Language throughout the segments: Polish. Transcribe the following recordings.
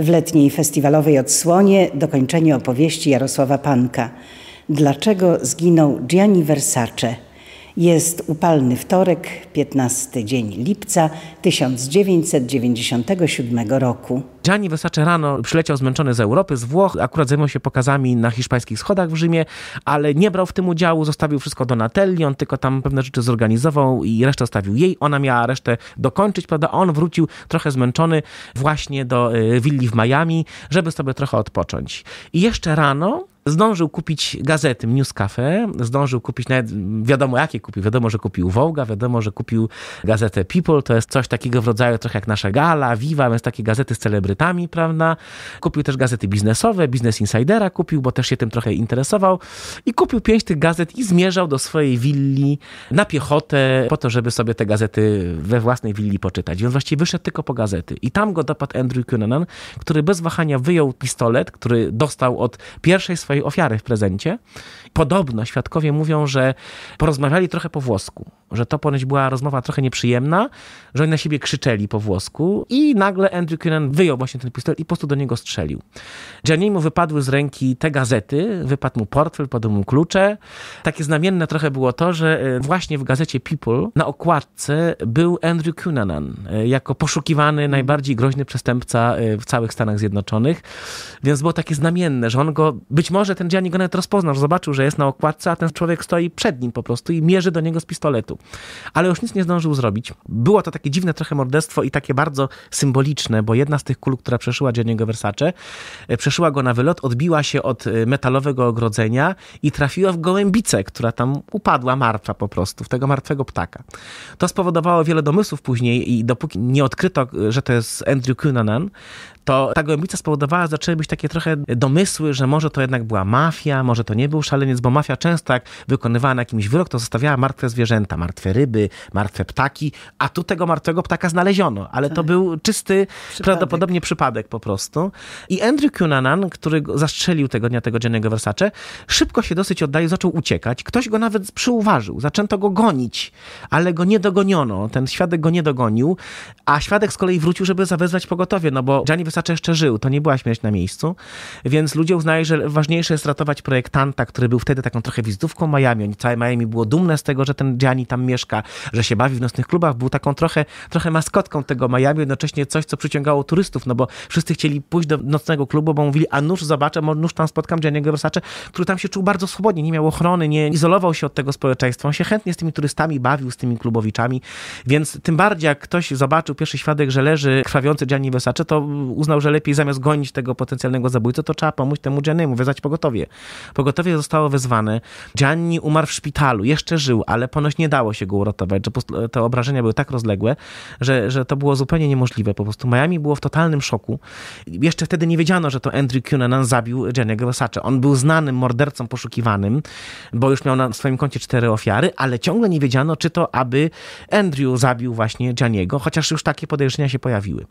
W letniej festiwalowej odsłonie dokończenie opowieści Jarosława Panka. Dlaczego zginął Gianni Versace? Jest upalny wtorek, 15 dzień lipca 1997 roku. Gianni Versace rano przyleciał zmęczony z Europy, z Włoch, akurat zajmował się pokazami na hiszpańskich schodach w Rzymie, ale nie brał w tym udziału, zostawił wszystko Donatelli, on tylko tam pewne rzeczy zorganizował i resztę zostawił jej, ona miała resztę dokończyć, prawda? On wrócił trochę zmęczony właśnie do y, willi w Miami, żeby sobie trochę odpocząć. I jeszcze rano zdążył kupić gazety News Cafe, zdążył kupić nawet, wiadomo jakie kupił, wiadomo, że kupił Wołga, wiadomo, że kupił gazetę People, to jest coś takiego w rodzaju trochę jak nasza Gala, Viva, więc takie gazety z celebrytami, prawda? Kupił też gazety biznesowe, Business Insidera kupił, bo też się tym trochę interesował i kupił pięć tych gazet i zmierzał do swojej willi na piechotę po to, żeby sobie te gazety we własnej willi poczytać. I on właściwie wyszedł tylko po gazety i tam go dopadł Andrew Cunanan, który bez wahania wyjął pistolet, który dostał od pierwszej swojej swojej ofiary w prezencie podobno świadkowie mówią, że porozmawiali trochę po włosku, że to ponoć była rozmowa trochę nieprzyjemna, że oni na siebie krzyczeli po włosku i nagle Andrew Cunan wyjął właśnie ten pistolet i po prostu do niego strzelił. mu wypadły z ręki te gazety, wypadł mu portfel, padły mu klucze. Takie znamienne trochę było to, że e, właśnie w gazecie People na okładce był Andrew Cunanan e, jako poszukiwany najbardziej groźny przestępca e, w całych Stanach Zjednoczonych, więc było takie znamienne, że on go, być może ten Gianni go nawet rozpoznał, że zobaczył, że jest na okładce, a ten człowiek stoi przed nim po prostu i mierzy do niego z pistoletu. Ale już nic nie zdążył zrobić. Było to takie dziwne trochę morderstwo i takie bardzo symboliczne, bo jedna z tych kul, która przeszyła Gianniego Versace, e, przeszyła go na wylot, odbiła się od e, metalowego ogrodzenia i trafiła w gołębicę, która tam upadła martwa po prostu, w tego martwego ptaka. To spowodowało wiele domysłów później i dopóki nie odkryto, e, że to jest Andrew Cunanan, to ta gołębica spowodowała, zaczęły być takie trochę domysły, że może to jednak była mafia, może to nie był szaleniec koniec, bo mafia często jak wykonywała na jakimś wyrok, to zostawiała martwe zwierzęta, martwe ryby, martwe ptaki, a tu tego martwego ptaka znaleziono, ale to tak. był czysty, przypadek. prawdopodobnie przypadek po prostu. I Andrew Cunanan, który zastrzelił tego dnia tego Jennego Versace, szybko się dosyć oddaje, zaczął uciekać. Ktoś go nawet przyuważył, zaczęto go gonić, ale go nie dogoniono. Ten świadek go nie dogonił, a świadek z kolei wrócił, żeby zawezwać pogotowie, no bo Gianni Versace jeszcze żył, to nie była śmierć na miejscu, więc ludzie uznali, że ważniejsze jest ratować projektanta, który był był wtedy taką trochę wizytówką Miami. Oni, całe Miami było dumne z tego, że ten Gianni tam mieszka, że się bawi w nocnych klubach. Był taką trochę, trochę maskotką tego Miami, jednocześnie coś, co przyciągało turystów, no bo wszyscy chcieli pójść do nocnego klubu, bo mówili, a nóż zobaczę, bo nóż tam spotkam Gianniego Versace, który tam się czuł bardzo swobodnie, nie miał ochrony, nie izolował się od tego społeczeństwa. On się chętnie z tymi turystami bawił, z tymi klubowiczami, więc tym bardziej jak ktoś zobaczył pierwszy świadek, że leży krwawiący Gianni Versace, to uznał, że lepiej zamiast gonić tego potencjalnego zabójcę, to trzeba pomóc temu Gianniemu, wezwać pogotowie. Pogotowie zostało został wezwany. Gianni umarł w szpitalu, jeszcze żył, ale ponoć nie dało się go uratować, że te obrażenia były tak rozległe, że, że to było zupełnie niemożliwe. Po prostu Miami było w totalnym szoku. Jeszcze wtedy nie wiedziano, że to Andrew Cunanan zabił Gianniego Versace. On był znanym mordercą poszukiwanym, bo już miał na swoim koncie cztery ofiary, ale ciągle nie wiedziano, czy to aby Andrew zabił właśnie Gianniego, chociaż już takie podejrzenia się pojawiły.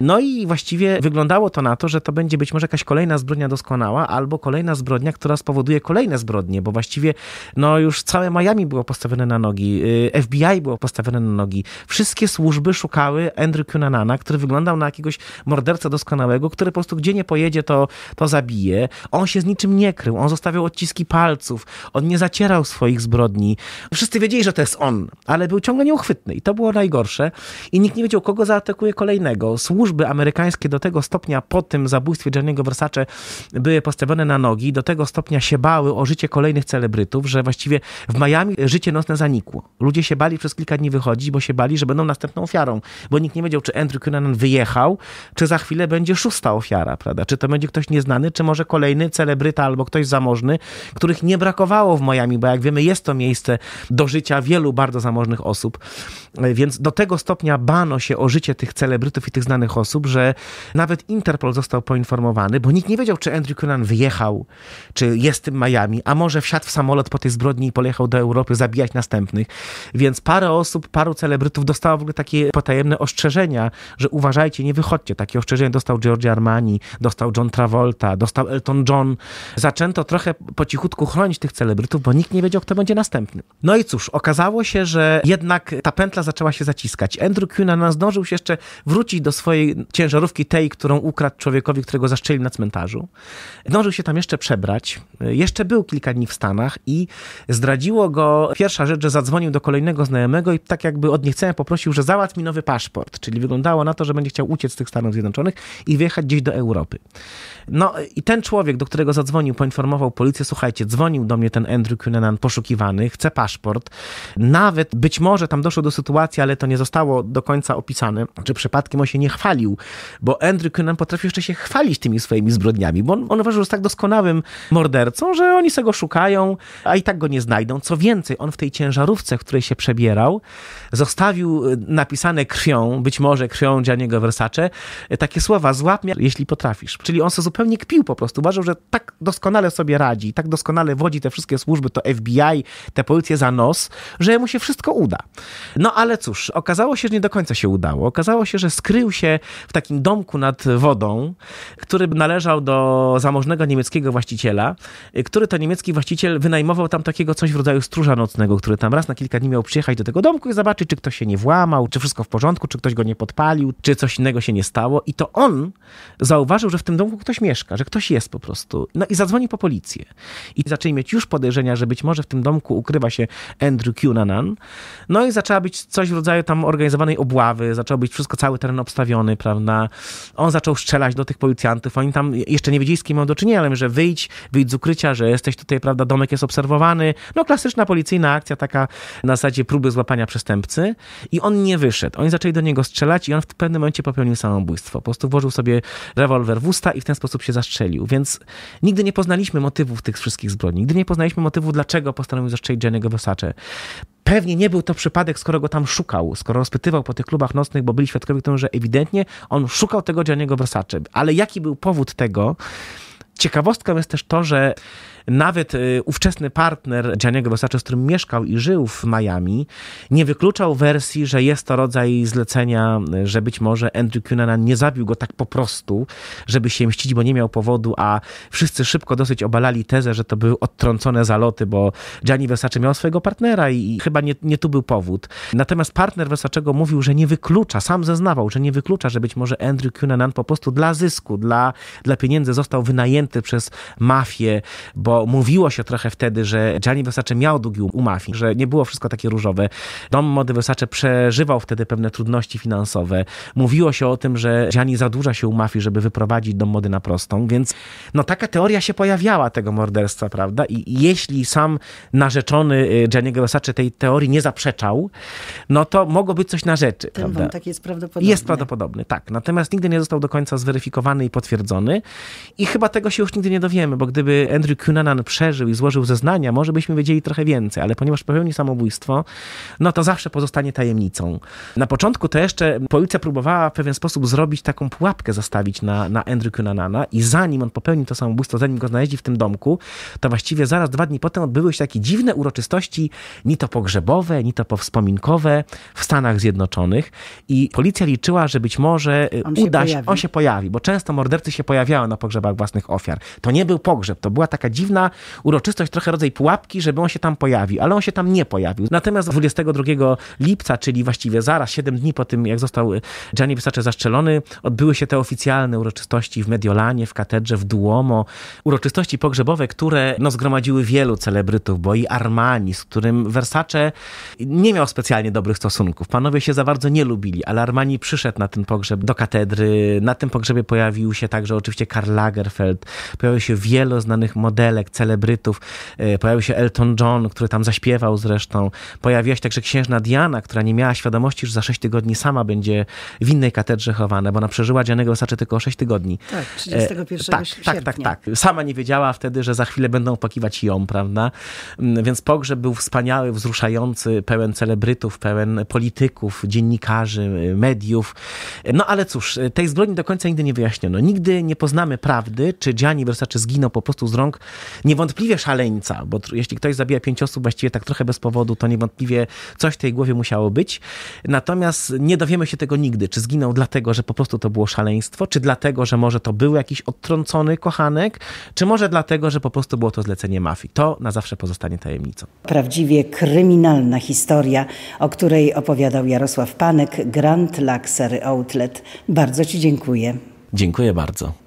No i właściwie wyglądało to na to, że to będzie być może jakaś kolejna zbrodnia doskonała, albo kolejna zbrodnia, która spowoduje kolejne zbrodnie, bo właściwie no już całe Miami było postawione na nogi, y, FBI było postawione na nogi, wszystkie służby szukały Andrew Cunanana, który wyglądał na jakiegoś mordercę doskonałego, który po prostu gdzie nie pojedzie, to, to zabije. On się z niczym nie krył, on zostawiał odciski palców, on nie zacierał swoich zbrodni. Wszyscy wiedzieli, że to jest on, ale był ciągle nieuchwytny i to było najgorsze. I nikt nie wiedział, kogo zaatakuje kolejnego. Służby amerykańskie do tego stopnia po tym zabójstwie Gianniego Versace były postawione na nogi, do tego stopnia się bały o życie kolejnych celebrytów, że właściwie w Miami życie nocne zanikło. Ludzie się bali przez kilka dni wychodzić, bo się bali, że będą następną ofiarą, bo nikt nie wiedział, czy Andrew Cunanan wyjechał, czy za chwilę będzie szósta ofiara, prawda? Czy to będzie ktoś nieznany, czy może kolejny celebryta albo ktoś zamożny, których nie brakowało w Miami, bo jak wiemy, jest to miejsce do życia wielu bardzo zamożnych osób. Więc do tego stopnia bano się o życie tych celebrytów i tych znanych osób, że nawet Interpol został poinformowany, bo nikt nie wiedział, czy Andrew Cunanan wyjechał, czy jest tym Miami, a może wsiadł w samolot po tej zbrodni i pojechał do Europy zabijać następnych. Więc parę osób, paru celebrytów dostało w ogóle takie potajemne ostrzeżenia, że uważajcie, nie wychodźcie. Takie ostrzeżenie dostał George Armani, dostał John Travolta, dostał Elton John. Zaczęto trochę po cichutku chronić tych celebrytów, bo nikt nie wiedział, kto będzie następny. No i cóż, okazało się, że jednak ta pętla zaczęła się zaciskać. Andrew Cunanan zdążył się jeszcze wrócić do swojej ciężarówki, tej, którą ukradł człowiekowi, którego zastrzelił na cmentarzu. Zdążył się tam jeszcze przebrać. Jeszcze był kilka dni w Stanach i zdradziło go pierwsza rzecz, że zadzwonił do kolejnego znajomego i tak jakby od niechcenia poprosił, że załatw mi nowy paszport, czyli wyglądało na to, że będzie chciał uciec z tych Stanów Zjednoczonych i wyjechać gdzieś do Europy. No i ten człowiek, do którego zadzwonił, poinformował policję, słuchajcie, dzwonił do mnie ten Andrew Cunanan poszukiwany, chce paszport. Nawet być może tam doszło do sytuacji, ale to nie zostało do końca opisane, czy przypadkiem on się nie chwalił, bo Andrew Cunanan potrafi jeszcze się chwalić tymi swoimi zbrodniami, bo on, on uważał, że jest tak doskonałym mordercą, że oni sobie Czego go szukają, a i tak go nie znajdą. Co więcej, on w tej ciężarówce, w której się przebierał, zostawił e, napisane krwią, być może krwią Gianniego Versace, e, takie słowa, złap mnie, jeśli potrafisz. Czyli on se zupełnie kpił po prostu. Uważał, że tak doskonale sobie radzi, tak doskonale wodzi te wszystkie służby, to FBI, te policje za nos, że mu się wszystko uda. No ale cóż, okazało się, że nie do końca się udało. Okazało się, że skrył się w takim domku nad wodą, który należał do zamożnego niemieckiego właściciela, e, który to niemiecki niemiecki właściciel wynajmował tam takiego coś w rodzaju stróża nocnego, który tam raz na kilka dni miał przyjechać do tego domku i zobaczyć, czy ktoś się nie włamał, czy wszystko w porządku, czy ktoś go nie podpalił, czy coś innego się nie stało. I to on zauważył, że w tym domku ktoś mieszka, że ktoś jest po prostu. No i zadzwonił po policję. I zaczęli mieć już podejrzenia, że być może w tym domku ukrywa się Andrew Cunanan. No i zaczęła być coś w rodzaju tam organizowanej obławy, zaczął być wszystko, cały teren obstawiony, prawda. On zaczął strzelać do tych policjantów, oni tam jeszcze nie wiedzieli, z kim mają do czynienia, ale że wyjdź, wyjdź z ukrycia, że jesteś jesteś tutaj, prawda, domek jest obserwowany. No klasyczna policyjna akcja, taka na zasadzie próby złapania przestępcy i on nie wyszedł. Oni zaczęli do niego strzelać i on w pewnym momencie popełnił samobójstwo. Po prostu włożył sobie rewolwer w usta i w ten sposób się zastrzelił. Więc nigdy nie poznaliśmy motywów tych wszystkich zbrodni. Nigdy nie poznaliśmy motywu, dlaczego postanowił zastrzelić Jenny'ego Versace. Pewnie nie był to przypadek, skoro go tam szukał, skoro rozpytywał po tych klubach nocnych, bo byli świadkowie temu, że ewidentnie on szukał tego Gianniego Versace. Ale jaki był powód tego, Ciekawostką jest też to, że nawet y, ówczesny partner Gianniego Versace, z którym mieszkał i żył w Miami, nie wykluczał wersji, że jest to rodzaj zlecenia, że być może Andrew Cunanan nie zabił go tak po prostu, żeby się mścić, bo nie miał powodu, a wszyscy szybko dosyć obalali tezę, że to były odtrącone zaloty, bo Gianni Versace miał swojego partnera i chyba nie, nie tu był powód. Natomiast partner Versace'ego mówił, że nie wyklucza, sam zeznawał, że nie wyklucza, że być może Andrew Cunanan po prostu dla zysku, dla, dla pieniędzy został wynajęty wynajęty przez mafię, bo mówiło się trochę wtedy, że Gianni Versace miał długi u mafii, że nie było wszystko takie różowe. Dom mody Versace przeżywał wtedy pewne trudności finansowe. Mówiło się o tym, że Gianni zadłuża się u mafii, żeby wyprowadzić dom mody na prostą, więc no taka teoria się pojawiała tego morderstwa, prawda? I jeśli sam narzeczony y, Gianniego Versace tej teorii nie zaprzeczał, no to mogło być coś na rzeczy. Ten prawda? jest prawdopodobny. Jest prawdopodobny, tak. Natomiast nigdy nie został do końca zweryfikowany i potwierdzony i chyba tego się się już nigdy nie dowiemy, bo gdyby Andrew Cunanan przeżył i złożył zeznania, może byśmy wiedzieli trochę więcej, ale ponieważ popełnił samobójstwo, no to zawsze pozostanie tajemnicą. Na początku to jeszcze policja próbowała w pewien sposób zrobić taką pułapkę, zastawić na, na Andrew Cunanana i zanim on popełnił to samobójstwo, zanim go znaleźli w tym domku, to właściwie zaraz dwa dni potem odbyły się takie dziwne uroczystości, ni to pogrzebowe, ni to powspominkowe w Stanach Zjednoczonych i policja liczyła, że być może y, on uda się, on się pojawi, bo często mordercy się pojawiają na pogrzebach własnych ofiar ofiar. To nie był pogrzeb, to była taka dziwna uroczystość, trochę rodzaj pułapki, żeby on się tam pojawił, ale on się tam nie pojawił. Natomiast 22 lipca, czyli właściwie zaraz, 7 dni po tym, jak został Gianni Versace zastrzelony, odbyły się te oficjalne uroczystości w Mediolanie, w katedrze, w Duomo. Uroczystości pogrzebowe, które no, zgromadziły wielu celebrytów, bo i Armani, z którym Versace nie miał specjalnie dobrych stosunków. Panowie się za bardzo nie lubili, ale Armani przyszedł na ten pogrzeb do katedry. Na tym pogrzebie pojawił się także oczywiście Karl Lagerfeld, pojawiło się wielu znanych modelek, celebrytów, e, pojawił się Elton John, który tam zaśpiewał zresztą, pojawiła się także księżna Diana, która nie miała świadomości, że za 6 tygodni sama będzie w innej katedrze chowana, bo ona przeżyła Dzianego Osaczy tylko sześć 6 tygodni. Tak, 31 e, tak, tak, sierpnia. Tak, tak, tak. Sama nie wiedziała wtedy, że za chwilę będą opakiwać ją, prawda? Mm, więc pogrzeb był wspaniały, wzruszający, pełen celebrytów, pełen polityków, dziennikarzy, mediów. E, no ale cóż, e, tej zbrodni do końca nigdy nie wyjaśniono. Nigdy nie poznamy prawdy, czy Dziana Gianni Versace zginął po prostu z rąk niewątpliwie szaleńca, bo jeśli ktoś zabija pięć osób właściwie tak trochę bez powodu, to niewątpliwie coś w tej głowie musiało być. Natomiast nie dowiemy się tego nigdy, czy zginął dlatego, że po prostu to było szaleństwo, czy dlatego, że może to był jakiś odtrącony kochanek, czy może dlatego, że po prostu było to zlecenie mafii. To na zawsze pozostanie tajemnicą. Prawdziwie kryminalna historia, o której opowiadał Jarosław Panek, Grand Luxury Outlet. Bardzo Ci dziękuję. Dziękuję bardzo.